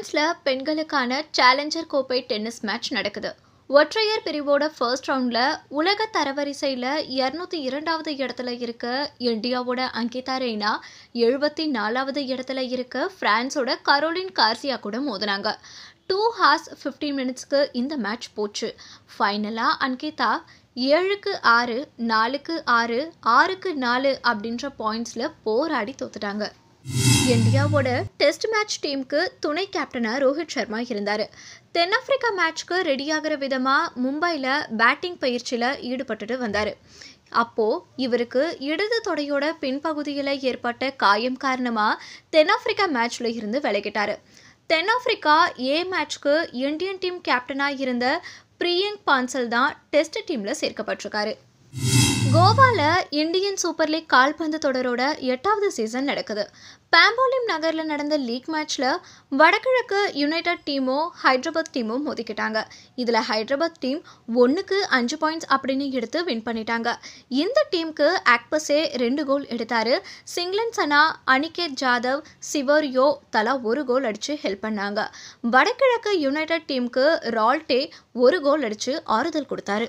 பிரான்ஸ்ல பெண்களுக்கான சேலஞ்சர் கோப்பை டென்னிஸ் மேட்ச் நடக்குது ஒற்றையர் பிரிவோட ஃபர்ஸ்ட் ரவுண்டில் உலக தரவரிசையில் இரநூத்தி இரண்டாவது இடத்துல இருக்க இந்தியாவோட அங்கிதா ரெய்னா எழுபத்தி நாலாவது இடத்துல இருக்க ஃப்ரான்ஸோட கரோலின் கார்சியா கூட மோதினாங்க டூ ஹார்ஸ் ஃபிஃப்டீன் மினிட்ஸ்க்கு இந்த மேட்ச் போச்சு ஃபைனலாக அங்கிதா ஏழுக்கு ஆறு நாலுக்கு ஆறு ஆறுக்கு நாலு அப்படின்ற பாயிண்ட்ஸில் போராடி தோத்துட்டாங்க இந்தியாவோட டெஸ்ட் மேட்ச் டீமுக்கு துணை கேப்டனாக ரோஹித் சர்மா இருந்தார் தென்னாப்பிரிக்கா மேட்ச்க்கு ரெடியாகிற விதமாக மும்பையில் பேட்டிங் பயிற்சியில் ஈடுபட்டுட்டு வந்தார் அப்போது இவருக்கு இடது தொடையோட பின்பகுதியில் ஏற்பட்ட காயம் காரணமாக தென்னாப்பிரிக்கா மேட்ச்சில் இருந்து விலகிட்டார் தென்னாப்பிரிக்கா ஏ மேட்ச்க்கு இந்தியன் டீம் கேப்டனாக இருந்த பிரியங்க் பான்சல் தான் டெஸ்ட் டீமில் சேர்க்கப்பட்டிருக்காரு கோவாவில் இந்தியன் சூப்பர் லீக் கால்பந்து தொடரோட எட்டாவது சீசன் நடக்குது பாம்போலிம் நகரில் நடந்த லீக் மேட்ச்சில் வடகிழக்கு யுனைடெட் டீமும் ஹைதராபாத் டீமும் மோதிக்கிட்டாங்க இதில் ஹைதராபாத் டீம் ஒன்றுக்கு அஞ்சு பாயிண்ட்ஸ் அப்படின்னு எடுத்து வின் பண்ணிட்டாங்க இந்த டீமுக்கு ஆக்பஸே ரெண்டு கோல் எடுத்தார் சிங்லன் சனா அனிகேத் ஜாதவ் சிவர்யோ தலா ஒரு கோல் அடித்து ஹெல்ப் பண்ணாங்க வடகிழக்கு யுனைடெட் டீமுக்கு ரால்டே ஒரு கோல் அடித்து ஆறுதல் கொடுத்தாரு